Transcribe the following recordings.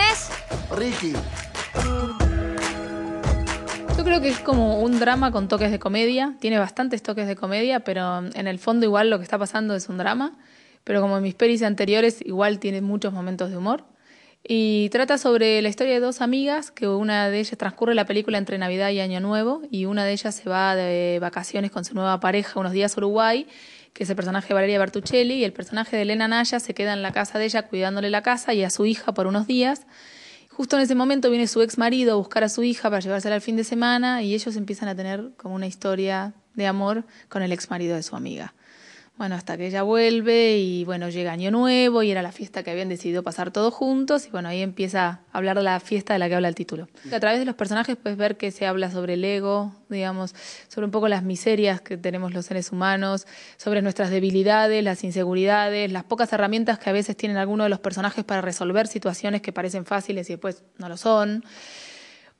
es? Ricky. Yo creo que es como un drama con toques de comedia. Tiene bastantes toques de comedia, pero en el fondo igual lo que está pasando es un drama. Pero como en mis pelis anteriores, igual tiene muchos momentos de humor. Y trata sobre la historia de dos amigas, que una de ellas transcurre la película entre Navidad y Año Nuevo, y una de ellas se va de vacaciones con su nueva pareja unos días a Uruguay, que es el personaje de Valeria Bertuccelli, y el personaje de Elena Naya se queda en la casa de ella cuidándole la casa y a su hija por unos días. Justo en ese momento viene su ex marido a buscar a su hija para llevársela al fin de semana y ellos empiezan a tener como una historia de amor con el ex marido de su amiga. Bueno, hasta que ella vuelve y bueno, llega Año Nuevo y era la fiesta que habían decidido pasar todos juntos y bueno, ahí empieza a hablar la fiesta de la que habla el título. A través de los personajes puedes ver que se habla sobre el ego, digamos, sobre un poco las miserias que tenemos los seres humanos, sobre nuestras debilidades, las inseguridades, las pocas herramientas que a veces tienen algunos de los personajes para resolver situaciones que parecen fáciles y después no lo son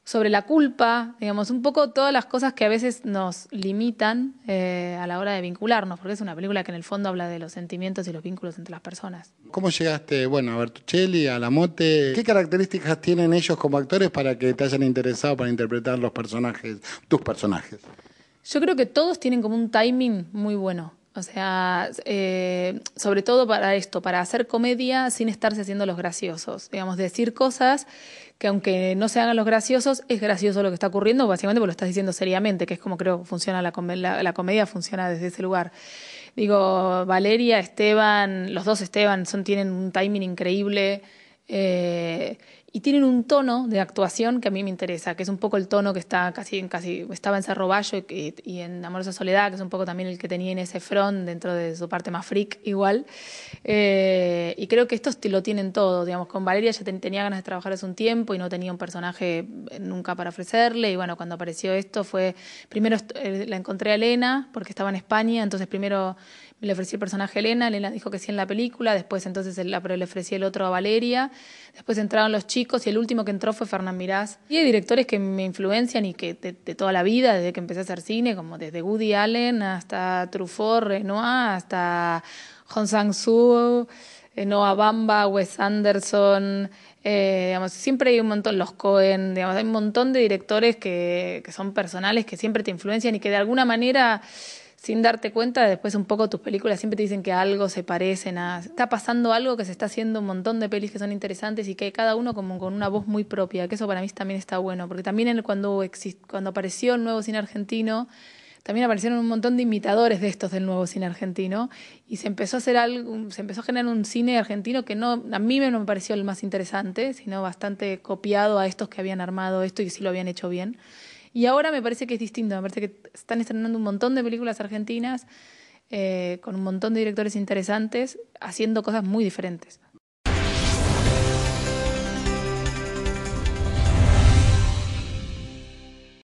sobre la culpa, digamos, un poco todas las cosas que a veces nos limitan eh, a la hora de vincularnos, porque es una película que en el fondo habla de los sentimientos y los vínculos entre las personas. ¿Cómo llegaste, bueno, a Bertuccelli, a Lamote? ¿Qué características tienen ellos como actores para que te hayan interesado para interpretar los personajes, tus personajes? Yo creo que todos tienen como un timing muy bueno. O sea, eh, sobre todo para esto, para hacer comedia sin estarse haciendo los graciosos. Digamos, decir cosas que aunque no se hagan los graciosos, es gracioso lo que está ocurriendo, básicamente porque lo estás diciendo seriamente, que es como creo que funciona la, comedia, funciona desde ese lugar. Digo, Valeria, Esteban, los dos Esteban son, tienen un timing increíble. Eh, y tienen un tono de actuación que a mí me interesa, que es un poco el tono que está casi, casi estaba en Cerroballo y, y, en Amorosa Soledad, que es un poco también el que tenía en ese front dentro de su parte más freak igual. Eh, y creo que estos lo tienen todo, digamos, con Valeria ya tenía ganas de trabajar hace un tiempo y no tenía un personaje nunca para ofrecerle y bueno, cuando apareció esto fue, primero eh, la encontré a Elena porque estaba en España, entonces primero le ofrecí el personaje a Elena, Elena dijo que sí en la película, después entonces le ofrecí el otro a Valeria, después entraron los chicos, y el último que entró fue Fernán Mirás. Y hay directores que me influencian y que de, toda la vida, desde que empecé a hacer cine, como desde Woody Allen hasta Truffaut, Renoir, hasta Hong Sang-soo, eh, Noah Bamba, Wes Anderson, eh, digamos, siempre hay un montón, los Cohen, digamos, hay un montón de directores que, que son personales, que siempre te influencian y que de alguna manera sin darte cuenta, después un poco tus películas siempre te dicen que algo se parece a... Está pasando algo que se está haciendo un montón de pelis que son interesantes y que cada uno como con una voz muy propia, que eso para mí también está bueno, porque también cuando, exist, cuando apareció el nuevo cine argentino, también aparecieron un montón de imitadores de estos del nuevo cine argentino y se empezó a hacer algo, se empezó a generar un cine argentino que no a mí no me pareció el más interesante, sino bastante copiado a estos que habían armado esto y sí lo habían hecho bien. Y ahora me parece que es distinto, me parece que están estrenando un montón de películas argentinas eh, con un montón de directores interesantes haciendo cosas muy diferentes.